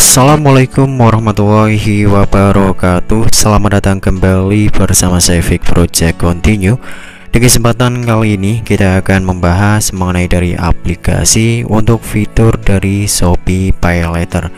Assalamualaikum warahmatullahi wabarakatuh Selamat datang kembali bersama saya Vic Project Continue Di kesempatan kali ini kita akan membahas mengenai dari aplikasi untuk fitur dari Shopee Pay Later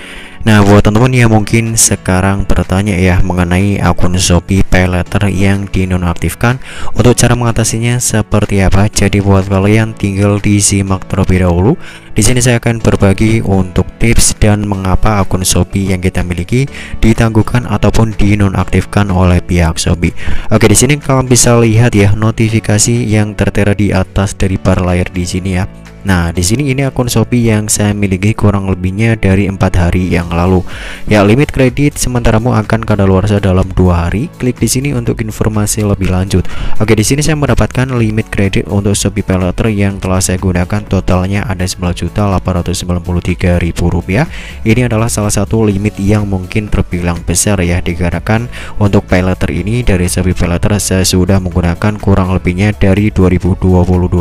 Nah buat teman-teman yang mungkin sekarang bertanya ya mengenai akun Shopee Paylater yang dinonaktifkan Untuk cara mengatasinya seperti apa Jadi buat kalian tinggal disimak terlebih dahulu di sini saya akan berbagi untuk tips dan mengapa akun Shopee yang kita miliki ditangguhkan ataupun dinonaktifkan oleh pihak Shopee. Oke, di sini kalian bisa lihat ya notifikasi yang tertera di atas dari bar layar di sini ya. Nah, di sini ini akun Shopee yang saya miliki kurang lebihnya dari empat hari yang lalu. Ya, limit kredit sementaramu akan kadaluarsa dalam dua hari. Klik di sini untuk informasi lebih lanjut. Oke, di sini saya mendapatkan limit kredit untuk Shopee Paylater yang telah saya gunakan totalnya ada juta Rp9.893.000. Ini adalah salah satu limit yang mungkin terbilang besar ya dikarenakan untuk Paylater ini dari Shopee Paylater saya sudah menggunakan kurang lebihnya dari 2022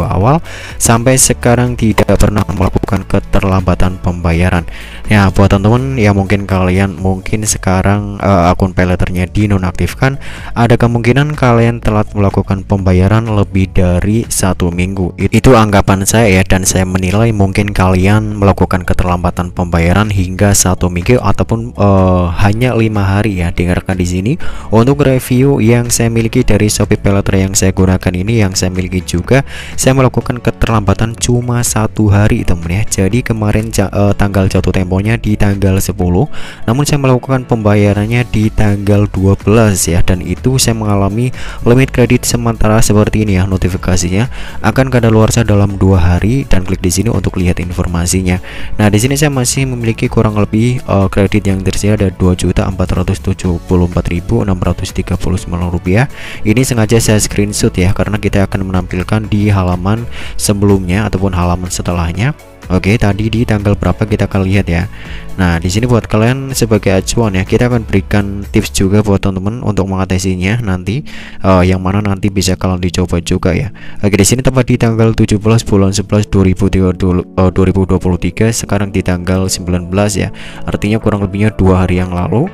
awal sampai sekarang yang tidak pernah melakukan keterlambatan pembayaran. Ya, buat teman-teman ya mungkin kalian mungkin sekarang uh, akun peleternya dinonaktifkan, ada kemungkinan kalian telat melakukan pembayaran lebih dari satu minggu. Itu anggapan saya ya dan saya menilai mungkin kalian melakukan keterlambatan pembayaran hingga satu minggu ataupun uh, hanya lima hari ya. Dengarkan di sini untuk review yang saya miliki dari Shopee Peleter yang saya gunakan ini yang saya miliki juga saya melakukan keterlambatan cuma satu hari temen ya jadi kemarin ja, uh, tanggal jatuh temponya di tanggal 10 namun saya melakukan pembayarannya di tanggal 12 ya dan itu saya mengalami limit kredit sementara seperti ini ya notifikasinya akan kadaluarsa dalam dua hari dan klik di sini untuk lihat informasinya nah di sini saya masih memiliki kurang lebih uh, kredit yang tersedia ada dua sembilan rupiah ini sengaja saya screenshot ya karena kita akan menampilkan di halaman sebelumnya ataupun halaman halaman setelahnya Oke, tadi di tanggal berapa kita akan lihat ya. Nah, di sini buat kalian sebagai acuan ya, kita akan berikan tips juga buat teman-teman untuk mengatasinya nanti uh, yang mana nanti bisa kalian dicoba juga ya. Oke, di sini tepat di tanggal 17 bulan 11 2023, 2023 sekarang di tanggal 19 ya. Artinya kurang lebihnya dua hari yang lalu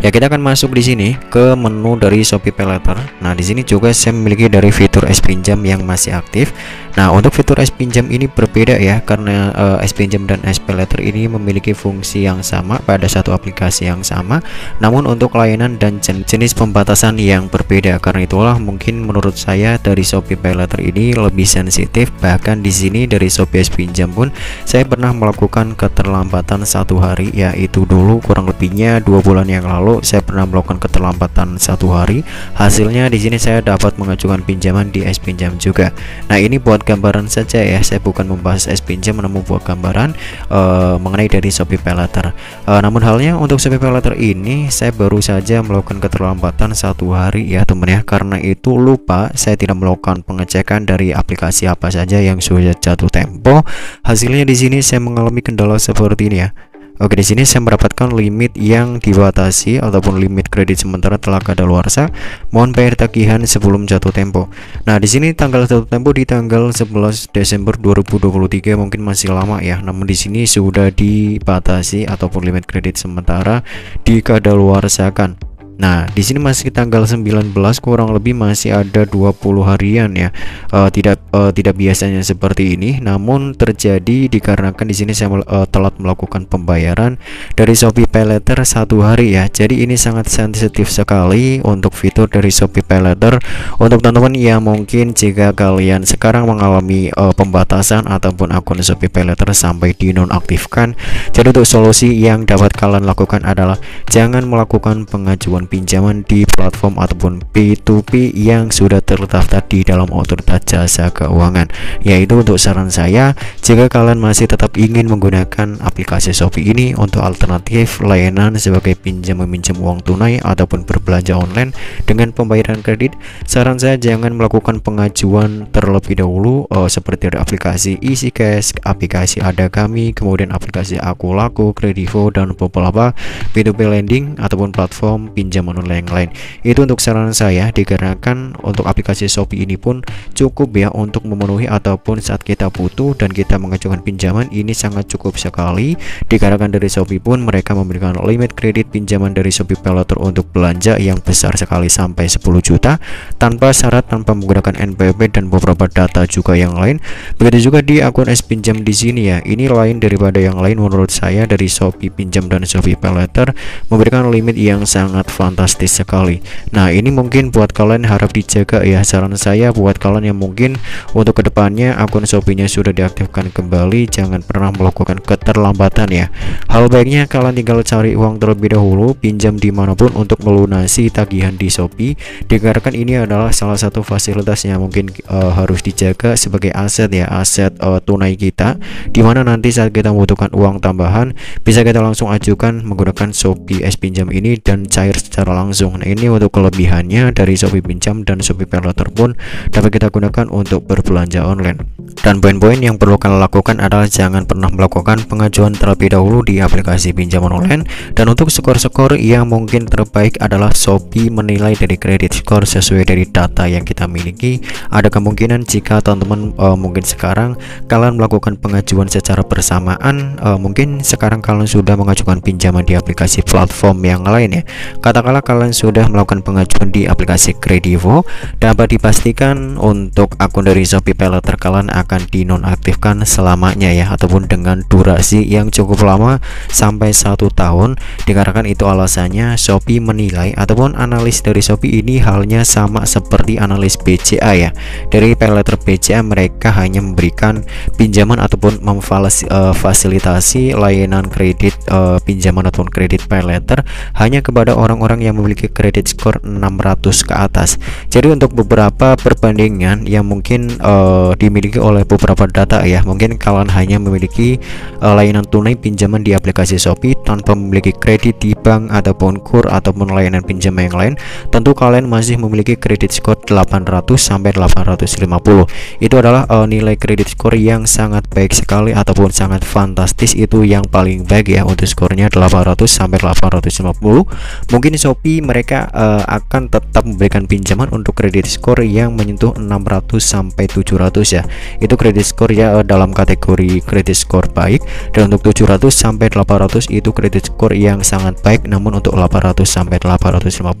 ya kita akan masuk di sini ke menu dari Shopee PayLater. nah di sini juga saya memiliki dari fitur es pinjam yang masih aktif nah untuk fitur es pinjam ini berbeda ya karena uh, eh, pinjam dan es PayLater ini memiliki fungsi yang sama pada satu aplikasi yang sama namun untuk layanan dan jen jenis pembatasan yang berbeda karena itulah mungkin menurut saya dari Shopee PayLater ini lebih sensitif bahkan di sini dari Shopee es pinjam pun saya pernah melakukan keterlambatan satu hari yaitu dulu kurang lebihnya dua bulan yang lalu lalu saya pernah melakukan keterlambatan satu hari hasilnya di sini saya dapat mengajukan pinjaman di S pinjam juga nah ini buat gambaran saja ya saya bukan membahas S pinjam namun buat gambaran uh, mengenai dari Shopee Paylater uh, eh, namun halnya untuk Shopee Paylater ini saya baru saja melakukan keterlambatan satu hari ya teman ya karena itu lupa saya tidak melakukan pengecekan dari aplikasi apa saja yang sudah jatuh tempo hasilnya di sini saya mengalami kendala seperti ini ya Oke di sini saya mendapatkan limit yang dibatasi ataupun limit kredit sementara telah kadaluarsa. Mohon bayar tagihan sebelum jatuh tempo. Nah, di sini tanggal jatuh tempo di tanggal 11 Desember 2023 mungkin masih lama ya. Namun di sini sudah dibatasi ataupun limit kredit sementara dikadaluarsakan. Nah, di sini masih tanggal 19 kurang lebih masih ada 20 harian ya. Uh, tidak uh, tidak biasanya seperti ini, namun terjadi dikarenakan di sini saya uh, telat melakukan pembayaran dari Shopee Paylater satu hari ya. Jadi ini sangat sensitif sekali untuk fitur dari Shopee Paylater Untuk teman-teman ya mungkin jika kalian sekarang mengalami uh, pembatasan ataupun akun Shopee Paylater sampai dinonaktifkan, jadi untuk solusi yang dapat kalian lakukan adalah jangan melakukan pengajuan pinjaman di platform ataupun P2P yang sudah terdaftar di dalam otoritas jasa keuangan yaitu untuk saran saya jika kalian masih tetap ingin menggunakan aplikasi Shopee ini untuk alternatif layanan sebagai pinjam meminjam uang tunai ataupun berbelanja online dengan pembayaran kredit saran saya jangan melakukan pengajuan terlebih dahulu oh, seperti ada aplikasi Easy Cash, aplikasi Ada Kami, kemudian aplikasi Aku Laku, Kredivo dan beberapa P2P lending ataupun platform pinjam pinjaman online lain itu untuk saran saya dikarenakan untuk aplikasi Shopee ini pun cukup ya untuk memenuhi ataupun saat kita butuh dan kita mengajukan pinjaman ini sangat cukup sekali dikarenakan dari Shopee pun mereka memberikan limit kredit pinjaman dari Shopee Paylater untuk belanja yang besar sekali sampai 10 juta tanpa syarat tanpa menggunakan NPWP dan beberapa data juga yang lain begitu juga di akun S pinjam di sini ya ini lain daripada yang lain menurut saya dari Shopee pinjam dan Shopee Paylater memberikan limit yang sangat fun fantastis sekali nah ini mungkin buat kalian harap dijaga ya saran saya buat kalian yang mungkin untuk kedepannya akun shopee nya sudah diaktifkan kembali jangan pernah melakukan keterlambatan ya hal baiknya kalian tinggal cari uang terlebih dahulu pinjam dimanapun untuk melunasi tagihan di shopee dikarenakan ini adalah salah satu fasilitas yang mungkin uh, harus dijaga sebagai aset ya aset uh, tunai kita dimana nanti saat kita membutuhkan uang tambahan bisa kita langsung ajukan menggunakan Shopee es Pinjam ini dan cair secara langsung nah ini untuk kelebihannya dari Shopee Pinjam dan Shopee Paylater pun dapat kita gunakan untuk berbelanja online dan poin-poin yang perlu kalian lakukan adalah jangan pernah melakukan pengajuan terlebih dahulu di aplikasi pinjaman online dan untuk skor-skor yang mungkin terbaik adalah Shopee menilai dari kredit skor sesuai dari data yang kita miliki ada kemungkinan jika teman-teman uh, mungkin sekarang kalian melakukan pengajuan secara bersamaan uh, mungkin sekarang kalian sudah mengajukan pinjaman di aplikasi platform yang lain ya katakan kala kalian sudah melakukan pengajuan di aplikasi Kredivo dapat dipastikan untuk akun dari Shopee Paylater kalian akan dinonaktifkan selamanya ya ataupun dengan durasi yang cukup lama sampai satu tahun dikarenakan itu alasannya Shopee menilai ataupun analis dari Shopee ini halnya sama seperti analis BCA ya dari Paylater BCA mereka hanya memberikan pinjaman ataupun memfasilitasi eh, layanan kredit uh, pinjaman ataupun kredit paylater hanya kepada orang-orang orang yang memiliki kredit skor 600 ke atas jadi untuk beberapa perbandingan yang mungkin uh, dimiliki oleh beberapa data ya mungkin kalian hanya memiliki uh, layanan tunai pinjaman di aplikasi Shopee tanpa memiliki kredit di bank ataupun kur ataupun layanan pinjaman yang lain tentu kalian masih memiliki kredit skor 800 sampai 850 itu adalah uh, nilai kredit skor yang sangat baik sekali ataupun sangat fantastis itu yang paling baik ya untuk skornya 800 sampai 850 mungkin Shopee mereka uh, akan tetap memberikan pinjaman untuk kredit skor yang menyentuh 600 sampai 700 ya itu kredit skor ya uh, dalam kategori kredit skor baik dan untuk 700 sampai 800 itu kredit skor yang sangat baik namun untuk 800 sampai 850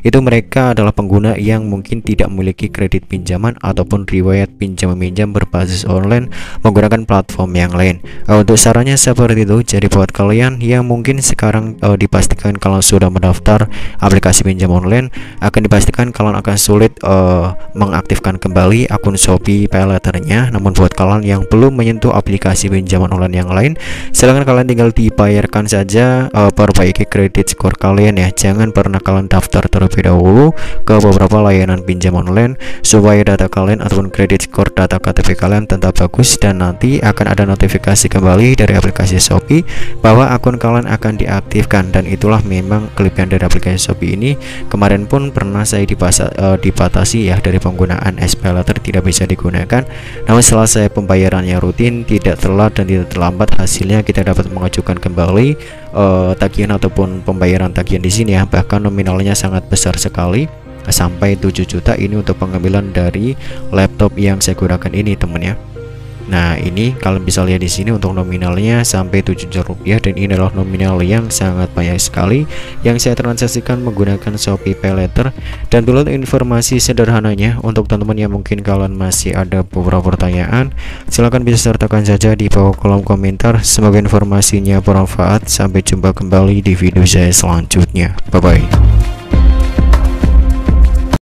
itu mereka adalah pengguna yang mungkin tidak memiliki kredit pinjaman ataupun riwayat pinjam meminjam berbasis online menggunakan platform yang lain uh, untuk sarannya seperti itu jadi buat kalian yang mungkin sekarang uh, dipastikan kalau sudah mendaftar aplikasi pinjam online akan dipastikan kalian akan sulit uh, mengaktifkan kembali akun Shopee PayLater-nya. namun buat kalian yang belum menyentuh aplikasi pinjaman online yang lain silahkan kalian tinggal dibayarkan saja uh, perbaiki kredit skor kalian ya jangan pernah kalian daftar terlebih dahulu ke beberapa layanan pinjam online supaya data kalian ataupun kredit skor data KTP kalian tetap bagus dan nanti akan ada notifikasi kembali dari aplikasi Shopee bahwa akun kalian akan diaktifkan dan itulah memang kelebihan dari dari aplikasi Shopee ini kemarin pun pernah saya dipasa, uh, dipatasi ya dari penggunaan Letter tidak bisa digunakan namun setelah saya pembayarannya rutin tidak telat dan tidak terlambat hasilnya kita dapat mengajukan kembali uh, tagihan ataupun pembayaran tagihan di sini ya bahkan nominalnya sangat besar sekali sampai 7 juta ini untuk pengambilan dari laptop yang saya gunakan ini temennya. Nah ini kalian bisa lihat di sini untuk nominalnya sampai 7 juta rupiah dan ini adalah nominal yang sangat banyak sekali yang saya transaksikan menggunakan Shopee Paylater dan dulu informasi sederhananya untuk teman-teman yang mungkin kalian masih ada beberapa pertanyaan silahkan bisa sertakan saja di bawah kolom komentar semoga informasinya bermanfaat sampai jumpa kembali di video saya selanjutnya bye bye